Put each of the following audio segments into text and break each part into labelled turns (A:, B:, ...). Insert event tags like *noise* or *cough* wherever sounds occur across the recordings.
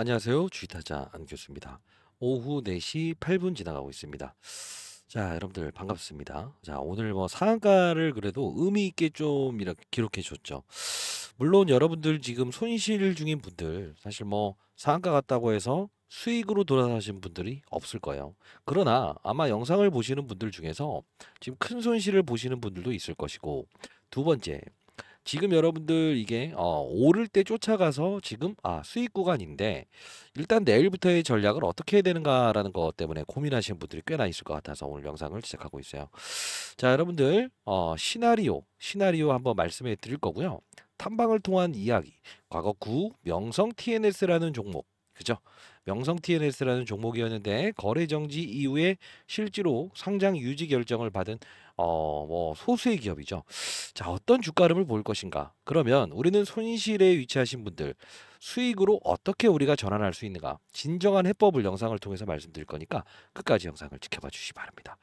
A: 안녕하세요. 주의타자안 교수입니다. 오후 4시 8분 지나가고 있습니다. 자, 여러분들 반갑습니다. 자, 오늘 뭐 상한가를 그래도 의미 있게 좀 이렇게 기록해 줬죠. 물론 여러분들 지금 손실 중인 분들 사실 뭐 상한가 갔다고 해서 수익으로 돌아가신 분들이 없을 거예요. 그러나 아마 영상을 보시는 분들 중에서 지금 큰 손실을 보시는 분들도 있을 것이고 두 번째 지금 여러분들 이게 어, 오를 때 쫓아가서 지금 아 수익 구간인데 일단 내일부터의 전략을 어떻게 해야 되는가라는 것 때문에 고민하시는 분들이 꽤나 있을 것 같아서 오늘 영상을 시작하고 있어요. 자 여러분들 어, 시나리오 시나리오 한번 말씀해 드릴 거고요. 탐방을 통한 이야기 과거 구 명성 TNS라는 종목 그죠? 명성 TNS라는 종목이었는데 거래 정지 이후에 실제로 상장 유지 결정을 받은 어, 뭐 소수의 기업이죠. 자, 어떤 주가 흐름을 볼 것인가? 그러면 우리는 손실에 위치하신 분들 수익으로 어떻게 우리가 전환할 수 있는가? 진정한 해법을 영상을 통해서 말씀드릴 거니까 끝까지 영상을 지켜봐 주시기 바랍니다.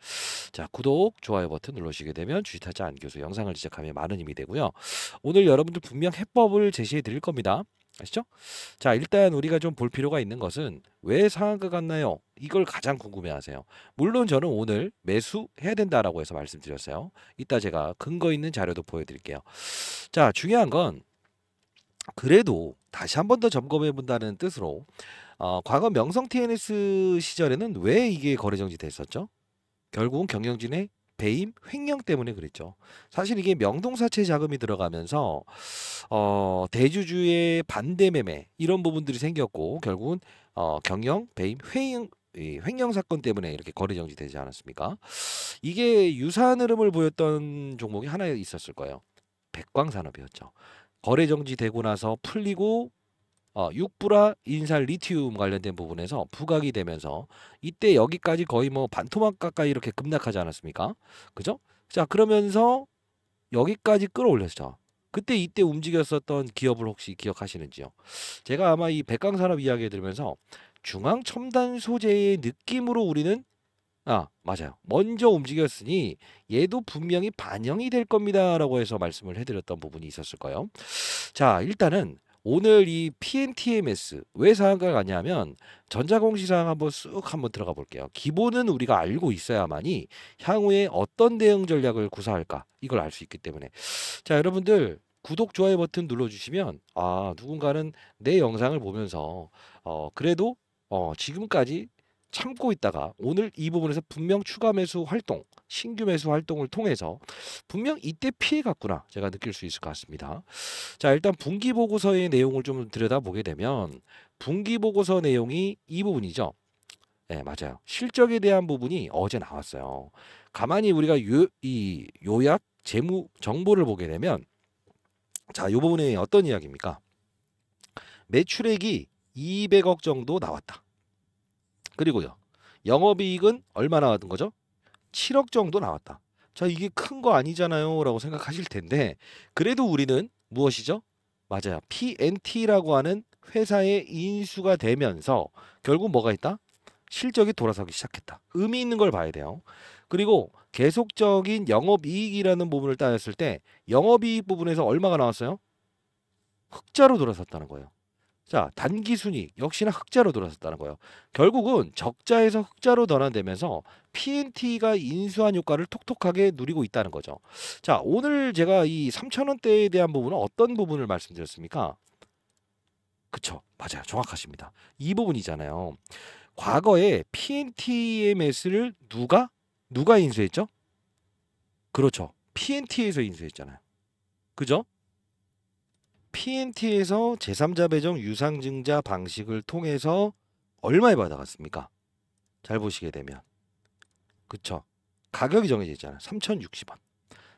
A: 자, 구독, 좋아요 버튼 눌러주시게 되면 주식타자 안 교수 영상을 제작하며 많은 힘이 되고요. 오늘 여러분들 분명 해법을 제시해 드릴 겁니다. 아시죠? 자, 일단 우리가 좀 볼 필요가 있는 것은 왜 상한가 같나요? 이걸 가장 궁금해 하세요. 물론 저는 오늘 매수해야 된다라고 해서 말씀드렸어요. 이따 제가 근거 있는 자료도 보여드릴게요. 자, 중요한 건 그래도 다시 한 번 더 점검해 본다는 뜻으로 어, 과거 명성 TNS 시절에는 왜 이게 거래 정지됐었죠? 결국은 경영진의 배임, 횡령 때문에 그랬죠. 사실 이게 명동사채 자금이 들어가면서 어, 대주주의 반대 매매 이런 부분들이 생겼고 결국은 어, 경영, 배임, 횡령 횡령 사건 때문에 이렇게 거래 정지되지 않았습니까? 이게 유사한 흐름을 보였던 종목이 하나 있었을 거예요. 백광산업이었죠. 거래 정지되고 나서 풀리고 육 6불화 인살 리튬 관련된 부분에서 부각이 되면서 이때 여기까지 거의 뭐 반토막 가까이 이렇게 급락하지 않았습니까? 그죠? 자 그러면서 여기까지 끌어올렸죠. 그때 이때 움직였었던 기업을 혹시 기억하시는지요? 제가 아마 이 백강산업 이야기 들으면서 중앙 첨단 소재의 느낌으로 우리는 아 맞아요 먼저 움직였으니 얘도 분명히 반영이 될 겁니다라고 해서 말씀을 해드렸던 부분이 있었을 거예요 자 일단은 오늘 이 PMTMS 왜사 생각하냐면 전자공 시장 한번 쑥 한번 들어가 볼게요. 기본은 우리가 알고 있어야만이 향후에 어떤 대응 전략을 구사할까 이걸 알 수 있기 때문에 자 여러분들 구독 좋아요 버튼 눌러주시면 아 누군가는 내 영상을 보면서 어 그래도 어 지금까지 참고 있다가 오늘 이 부분에서 분명 추가 매수 활동, 신규 매수 활동을 통해서 분명 이때 피해 갔구나 제가 느낄 수 있을 것 같습니다. 자 일단 분기 보고서의 내용을 좀 들여다보게 되면 분기 보고서 내용이 이 부분이죠. 네, 맞아요. 실적에 대한 부분이 어제 나왔어요. 가만히 우리가 요, 이 요약 재무 정보를 보게 되면 자, 요 부분에 어떤 이야기입니까? 매출액이 200억 정도 나왔다. 그리고요. 영업이익은 얼마 나왔던 거죠? 7억 정도 나왔다. 자 이게 큰 거 아니잖아요 라고 생각하실 텐데 그래도 우리는 무엇이죠? 맞아요. PNT라고 하는 회사의 인수가 되면서 결국 뭐가 있다? 실적이 돌아서기 시작했다. 의미 있는 걸 봐야 돼요. 그리고 계속적인 영업이익이라는 부분을 따졌을 때 영업이익 부분에서 얼마가 나왔어요? 흑자로 돌아섰다는 거예요. 자, 단기 순이익 역시나 흑자로 돌아섰다는 거예요. 결국은 적자에서 흑자로 전환되면서 PNT가 인수한 효과를 톡톡하게 누리고 있다는 거죠. 자, 오늘 제가 이3천원대에 대한 부분은 어떤 부분을 말씀드렸습니까? 그쵸, 맞아요. 정확하십니다. 이 부분이잖아요. 과거에 PNT의 매수를 누가? 누가 인수했죠? 그렇죠. PNT에서 인수했잖아요. 그죠? PNT에서 제3자 배정 유상증자 방식을 통해서 얼마에 받아갔습니까? 잘 보시게 되면 그쵸 가격이 정해져 있잖아 요 3,060원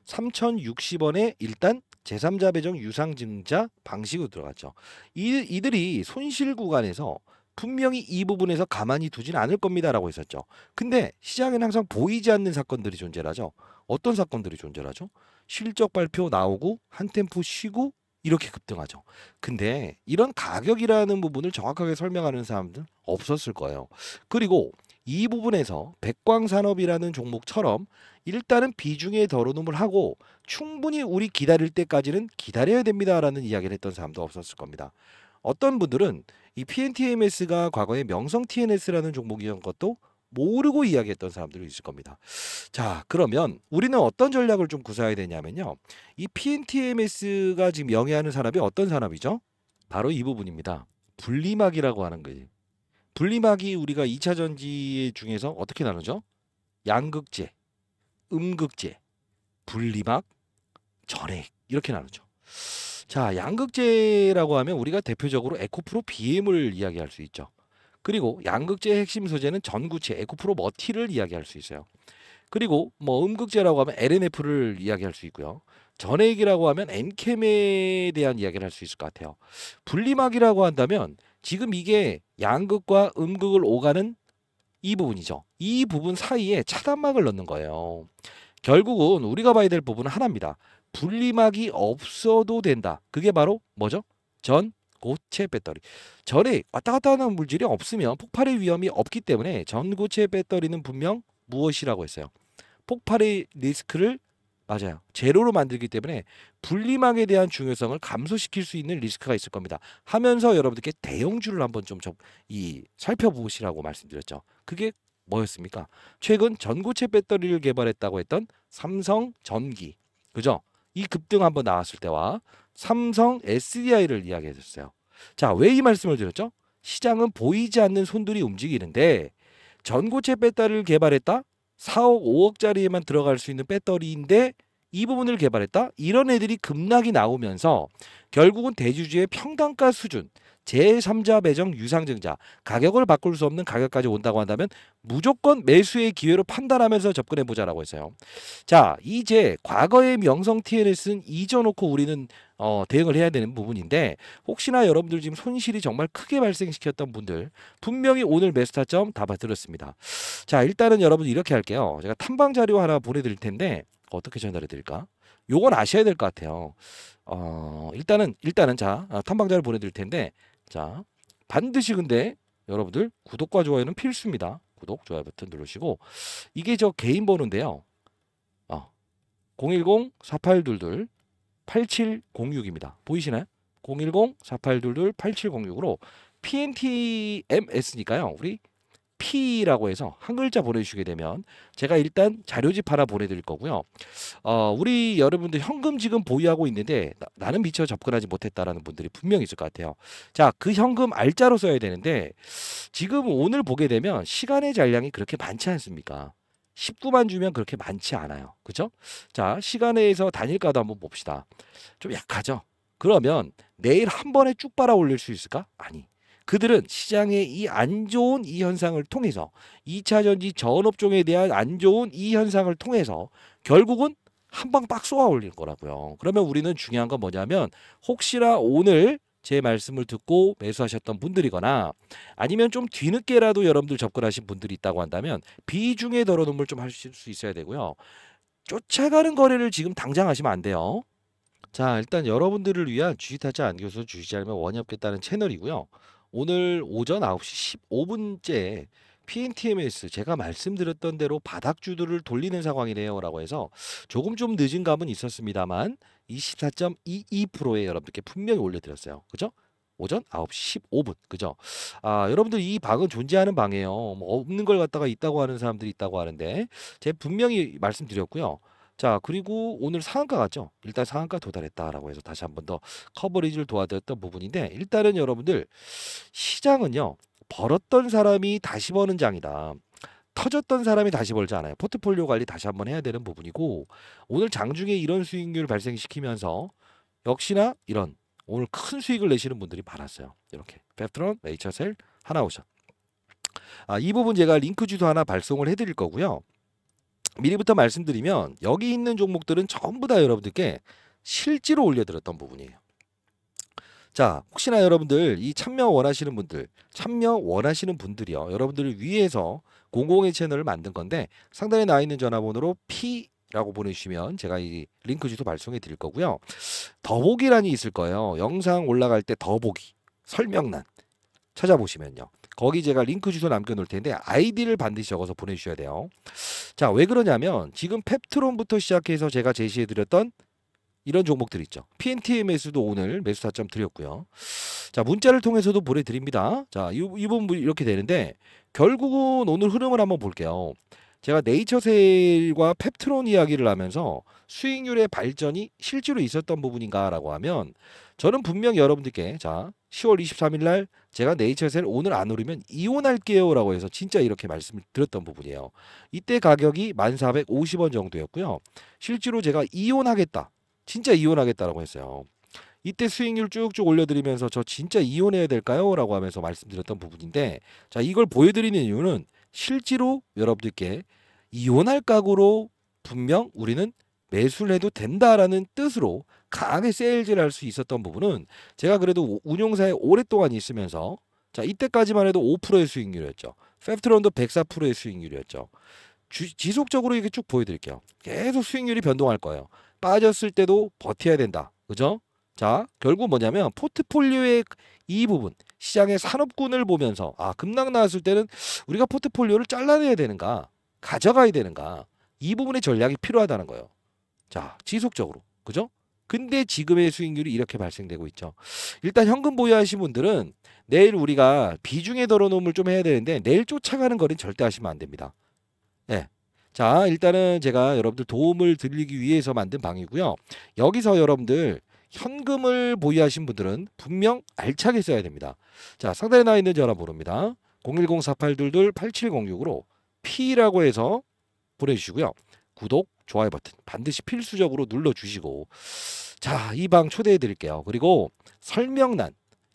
A: 3,060원에 일단 제3자 배정 유상증자 방식으로 들어갔죠 이, 이들이 손실 구간에서 분명히 이 부분에서 가만히 두진 않을 겁니다라고 했었죠 근데 시장에는 항상 보이지 않는 사건들이 존재하죠 어떤 사건들이 존재하죠 실적 발표 나오고 한 템포 쉬고 이렇게 급등하죠. 근데 이런 가격이라는 부분을 정확하게 설명하는 사람들 없었을 거예요. 그리고 이 부분에서 백광산업이라는 종목처럼 일단은 비중의 덜어놓음을 하고 충분히 우리 기다릴 때까지는 기다려야 됩니다라는 이야기를 했던 사람도 없었을 겁니다. 어떤 분들은 이 PNTMS가 과거에 명성 TNS라는 종목이었던 것도 모르고 이야기했던 사람들이 있을 겁니다. 자, 그러면 우리는 어떤 전략을 좀 구사해야 되냐면요. 이 PNTMS가 지금 영위하는 산업이 어떤 산업이죠? 바로 이 부분입니다. 분리막이라고 하는 거지. 분리막이 우리가 2차 전지 중에서 어떻게 나누죠? 양극재, 음극재, 분리막, 전액 이렇게 나누죠. 자, 양극재라고 하면 우리가 대표적으로 에코프로 BM을 이야기할 수 있죠. 그리고 양극재의 핵심 소재는 전구체 에코프로 머티를 이야기할 수 있어요. 그리고 뭐 음극재라고 하면 LNF를 이야기할 수 있고요. 전액이라고 하면 엔캠에 대한 이야기를 할 수 있을 것 같아요. 분리막이라고 한다면 지금 이게 양극과 음극을 오가는 이 부분이죠. 이 부분 사이에 차단막을 넣는 거예요. 결국은 우리가 봐야 될 부분은 하나입니다. 분리막이 없어도 된다. 그게 바로 뭐죠? 전 전고체 배터리. 전에 왔다 갔다 하는 물질이 없으면 폭발의 위험이 없기 때문에 전고체 배터리는 분명 무엇이라고 했어요. 폭발의 리스크를 맞아요. 제로로 만들기 때문에 분리망에 대한 중요성을 감소시킬 수 있는 리스크가 있을 겁니다. 하면서 여러분들께 대형주를 한번 좀 이 살펴보시라고 말씀드렸죠. 그게 뭐였습니까? 최근 전고체 배터리를 개발했다고 했던 삼성 전기. 그죠? 이 급등 한번 나왔을 때와 삼성 SDI를 이야기해 줬어요. 자, 왜 이 말씀을 드렸죠? 시장은 보이지 않는 손들이 움직이는데 전고체 배터리를 개발했다? 4억, 5억짜리에만 들어갈 수 있는 배터리인데 이 부분을 개발했다? 이런 애들이 급락이 나오면서 결국은 대주주의 평당가 수준, 제3자 배정 유상증자 가격을 바꿀 수 없는 가격까지 온다고 한다면 무조건 매수의 기회로 판단하면서 접근해 보자라고 했어요. 자 이제 과거의 명성 t n s 는 잊어놓고 우리는 어, 대응을 해야 되는 부분인데 혹시나 여러분들 지금 손실이 정말 크게 발생시켰던 분들 분명히 오늘 매수 타점 다 받들었습니다. 자 일단은 여러분 이렇게 할게요. 제가 탐방 자료 하나 보내드릴 텐데 어떻게 전달해 드릴까? 요건 아셔야 될 것 같아요. 어, 일단은 일단은 자 아, 탐방자를 보내드릴 텐데 자, 반드시 근데 여러분들 구독과 좋아요는 필수입니다. 구독, 좋아요 버튼 누르시고 이게 저 개인 번호인데요. 어, 010-4822-8706입니다. 보이시나요? 010-4822-8706으로 PNTMS니까요. 우리 P라고 해서 한 글자 보내주시게 되면 제가 일단 자료집 하나 보내드릴 거고요. 어, 우리 여러분들 현금 지금 보유하고 있는데 나, 는 미처 접근하지 못했다라는 분들이 분명히 있을 것 같아요. 자, 그 현금 알자로 써야 되는데 지금 오늘 보게 되면 시간의 잔량이 그렇게 많지 않습니까? 19만 주면 그렇게 많지 않아요. 그죠? 자, 시간에서 단일가도 한번 봅시다. 좀 약하죠? 그러면 내일 한 번에 쭉 빨아 올릴 수 있을까? 아니. 그들은 시장의 이 안 좋은 이 현상을 통해서 2차 전지 전업종에 대한 안 좋은 이 현상을 통해서 결국은 한방빡 쏘아 올릴 거라고요. 그러면 우리는 중요한 건 뭐냐면 혹시나 오늘 제 말씀을 듣고 매수하셨던 분들이거나 아니면 좀 뒤늦게라도 여러분들 접근하신 분들이 있다고 한다면 비중에 덜어놓음을 좀 하실 수 있어야 되고요. 쫓아가는 거래를 지금 당장 하시면 안 돼요. 자 일단 여러분들을 위한 주식타자 안교수 주식자리면 원이 없겠다는 채널이고요. 오늘 오전 9시 15분째 PNTMS 제가 말씀드렸던 대로 바닥 주들을 돌리는 상황이네요라고 해서 조금 좀 늦은 감은 있었습니다만 24.22%에 여러분들께 분명히 올려드렸어요. 그죠? 오전 9시 15분. 그죠? 아, 여러분들 이 방은 존재하는 방이에요. 뭐 없는 걸 갖다가 있다고 하는 사람들이 있다고 하는데 제가 분명히 말씀드렸고요. 자 그리고 오늘 상한가 갔죠 일단 상한가 도달했다라고 해서 다시 한 번 더 커버리지를 도와드렸던 부분인데 일단은 여러분들 시장은요 벌었던 사람이 다시 버는 장이다 터졌던 사람이 다시 벌지 않아요 포트폴리오 관리 다시 한 번 해야 되는 부분이고 오늘 장중에 이런 수익률 발생시키면서 역시나 이런 오늘 큰 수익을 내시는 분들이 많았어요 이렇게 페트론 레이처셀 하나오션 아, 이 부분 제가 링크 주소 하나 발송을 해드릴 거고요 미리부터 말씀드리면 여기 있는 종목들은 전부 다 여러분들께 실제로 올려드렸던 부분이에요. 자, 혹시나 여러분들 이 참여 원하시는 분들, 참여 원하시는 분들이요. 여러분들을 위해서 공공의 채널을 만든 건데 상단에 나와 있는 전화번호로 P 라고 보내주시면 제가 이 링크 주소 발송해 드릴 거고요. 더보기란이 있을 거예요. 영상 올라갈 때 더보기 설명란 찾아보시면요. 거기 제가 링크 주소 남겨놓을 텐데 아이디를 반드시 적어서 보내주셔야 돼요. 자, 왜 그러냐면 지금 펩트론부터 시작해서 제가 제시해드렸던 이런 종목들 있죠. p n t m 에도 오늘 매수 타점 드렸고요. 자, 문자를 통해서도 보내드립니다. 자, 이, 이 부분 이렇게 되는데 결국은 오늘 흐름을 한번 볼게요. 제가 네이처셀과 펩트론 이야기를 하면서 수익률의 발전이 실제로 있었던 부분인가라고 하면 저는 분명 여러분들께 자 10월 23일 날 제가 네이처셀 오늘 안 오르면 이혼할게요라고 해서 진짜 이렇게 말씀을 드렸던 부분이에요. 이때 가격이 1450원 정도였고요. 실제로 제가 이혼하겠다. 진짜 이혼하겠다라고 했어요. 이때 수익률 쭉쭉 올려드리면서 저 진짜 이혼해야 될까요? 라고 하면서 말씀드렸던 부분인데 자 이걸 보여드리는 이유는 실제로 여러분들께 이혼할 각오로 분명 우리는 매수를 해도 된다라는 뜻으로 강하게 세일즈를 할 수 있었던 부분은 제가 그래도 운용사에 오랫동안 있으면서 자 이때까지만 해도 5%의 수익률이었죠. 페프트론도 104%의 수익률이었죠. 주, 지속적으로 이게 렇쭉 보여드릴게요. 계속 수익률이 변동할 거예요. 빠졌을 때도 버텨야 된다. 그죠? 자 결국 뭐냐면 포트폴리오의 이 부분 시장의 산업군을 보면서 아 급락 나왔을 때는 우리가 포트폴리오를 잘라내야 되는가 가져가야 되는가 이 부분의 전략이 필요하다는 거예요. 자 지속적으로 그죠? 근데 지금의 수익률이 이렇게 발생되고 있죠. 일단 현금 보유하신 분들은 내일 우리가 비중에 덜어놓음을 좀 해야 되는데 내일 쫓아가는 거는 절대 하시면 안 됩니다. 네. 자 일단은 제가 여러분들 도움을 드리기 위해서 만든 방이고요. 여기서 여러분들 현금을 보유하신 분들은 분명 알차게 써야 됩니다. 자 상단에 나와 있는 전화번호입니다. 010-4822-8706으로 P라고 해서 보내주시고요. 구독, 좋아요 버튼 반드시 필수적으로 눌러주시고 자 이 방 초대해 드릴게요. 그리고 설명란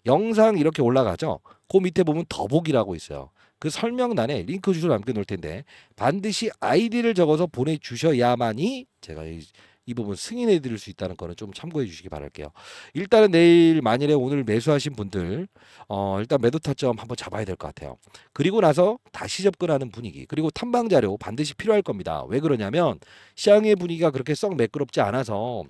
A: 영상 이렇게 올라가죠. 그 밑에 보면 더보기라고 있어요. 그 설명란에 링크 주소 남겨놓을 텐데 반드시 아이디를 적어서 보내주셔야만이 제가 이이 부분 승인해 드릴 수 있다는 거는 좀 참고해 주시기 바랄게요. 일단은 내일 만일에 오늘 매수하신 분들 어 일단 매도 타점 한번 잡아야 될 것 같아요. 그리고 나서 다시 접근하는 분위기 그리고 탐방 자료 반드시 필요할 겁니다. 왜 그러냐면 시장의 분위기가 그렇게 썩 매끄럽지 않아서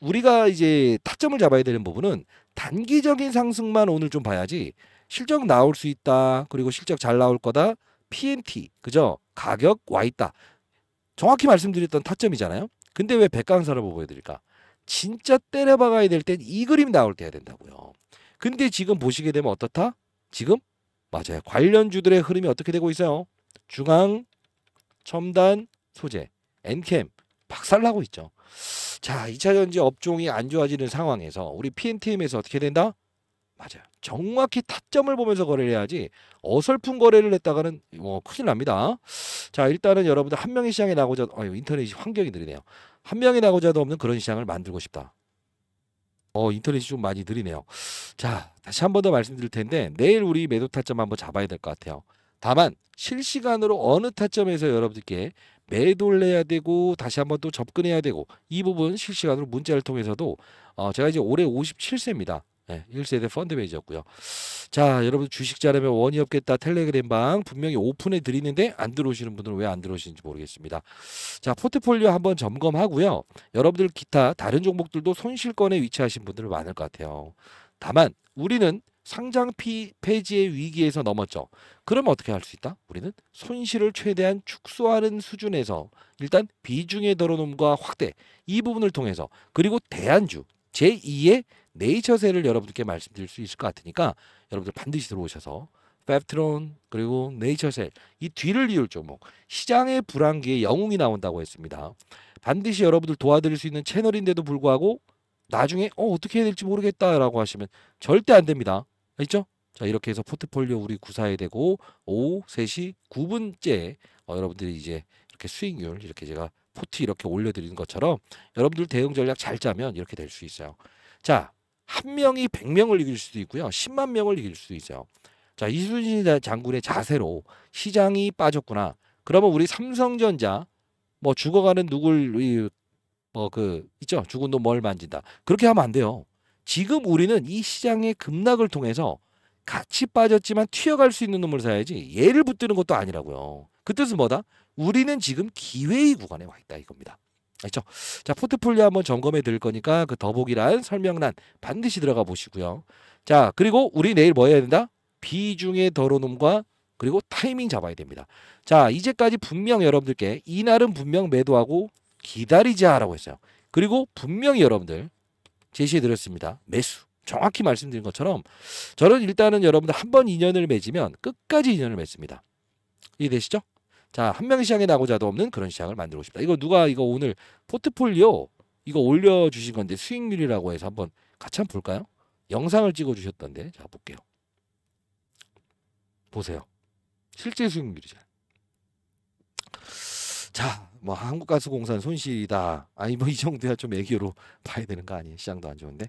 A: 우리가 이제 타점을 잡아야 되는 부분은 단기적인 상승만 오늘 좀 봐야지 실적 나올 수 있다. 그리고 실적 잘 나올 거다. PMT 그죠? 가격 와 있다. 정확히 말씀드렸던 타점이잖아요. 근데 왜 백강사를 보여드릴까? 진짜 때려박아야 될 땐 이 그림 이 나올 때야 된다고요. 근데 지금 보시게 되면 어떻다? 지금 맞아요. 관련주들의 흐름이 어떻게 되고 있어요? 중앙, 첨단, 소재, 엔캠 박살나고 있죠. 자, 2차전지 업종이 안 좋아지는 상황에서 우리 PNTM에서 어떻게 된다? 맞아요. 정확히 타점을 보면서 거래를 해야지 어설픈 거래를 했다가는 뭐 큰일 납니다. 자 일단은 여러분들 한 명의 시장에 나고자 아 인터넷이 환경이 느리네요. 한 명이 나고자도 없는 그런 시장을 만들고 싶다. 어 인터넷이 좀 많이 느리네요. 자 다시 한 번 더 말씀드릴 텐데 내일 우리 매도 타점 한번 잡아야 될 것 같아요. 다만 실시간으로 어느 타점에서 여러분들께 매도를 해야 되고 다시 한번 또 접근해야 되고 이 부분 실시간으로 문자를 통해서도 어, 제가 이제 올해 57세입니다. 네, 예, 1세대 펀드매니저고요. 였 자, 여러분 주식 잘하면 원이 없겠다 텔레그램 방 분명히 오픈해 드리는데 안 들어오시는 분들은 왜 안 들어오시는지 모르겠습니다. 자, 포트폴리오 한번 점검하고요. 여러분들 기타 다른 종목들도 손실권에 위치하신 분들 많을 것 같아요. 다만 우리는 상장 피, 폐지의 위기에서 넘었죠. 그럼 어떻게 할 수 있다? 우리는 손실을 최대한 축소하는 수준에서 일단 비중의 덜어놓음과 확대 이 부분을 통해서 그리고 대안주 제2의 네이처셀을 여러분들께 말씀드릴 수 있을 것 같으니까 여러분들 반드시 들어오셔서 펩트론 그리고 네이처셀 이 뒤를 이을 종목 시장의 불황기에 영웅이 나온다고 했습니다. 반드시 여러분들 도와드릴 수 있는 채널인데도 불구하고 나중에 어 어떻게 해야 될지 모르겠다라고 하시면 절대 안 됩니다. 알죠? 자 이렇게 해서 포트폴리오 우리 구사해 되고 오후 3시 9분째 어, 여러분들이 이제 이렇게 수익률 이렇게 제가 포트 이렇게 올려드리는 것처럼 여러분들 대응 전략 잘 짜면 이렇게 될 수 있어요. 자, 한 명이 100명을 이길 수도 있고요. 10만 명을 이길 수도 있어요. 자, 이순신 장군의 자세로 시장이 빠졌구나. 그러면 우리 삼성전자 뭐 죽어가는 누굴 뭐 그 있죠. 죽은 돈 뭘 만진다. 그렇게 하면 안 돼요. 지금 우리는 이 시장의 급락을 통해서 같이 빠졌지만 튀어갈 수 있는 놈을 사야지 얘를 붙드는 것도 아니라고요. 그 뜻은 뭐다? 우리는 지금 기회의 구간에 와 있다 이겁니다. 알죠? 자, 포트폴리오 한번 점검해 드릴 거니까 그 더보기란 설명란 반드시 들어가 보시고요. 자, 그리고 우리 내일 뭐 해야 된다? 비중의 더러놈과 그리고 타이밍 잡아야 됩니다. 자, 이제까지 분명 여러분들께 이날은 분명 매도하고 기다리자라고 했어요. 그리고 분명히 여러분들 제시해 드렸습니다. 매수. 정확히 말씀드린 것처럼 저는 일단은 여러분들 한번 인연을 맺으면 끝까지 인연을 맺습니다. 이해되시죠? 자, 한 명 시장에 나고자도 없는 그런 시장을 만들고 싶다. 이거 누가 이거 오늘 포트폴리오 이거 올려 주신 건데 수익률이라고 해서 한번 같이 한번 볼까요? 영상을 찍어 주셨던데. 자, 볼게요. 보세요. 실제 수익률이죠. 자, 뭐 한국가스공사는 손실이다. 아니 뭐 이 정도야 좀 애교로 *laughs* 봐야 되는 거 아니에요? 시장도 안 좋은데.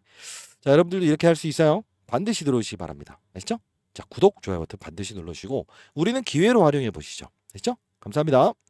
A: 자, 여러분들도 이렇게 할 수 있어요. 반드시 들어오시기 바랍니다. 아시죠? 자, 구독, 좋아요 버튼 반드시 눌러주시고 우리는 기회로 활용해 보시죠. 됐죠? 감사합니다.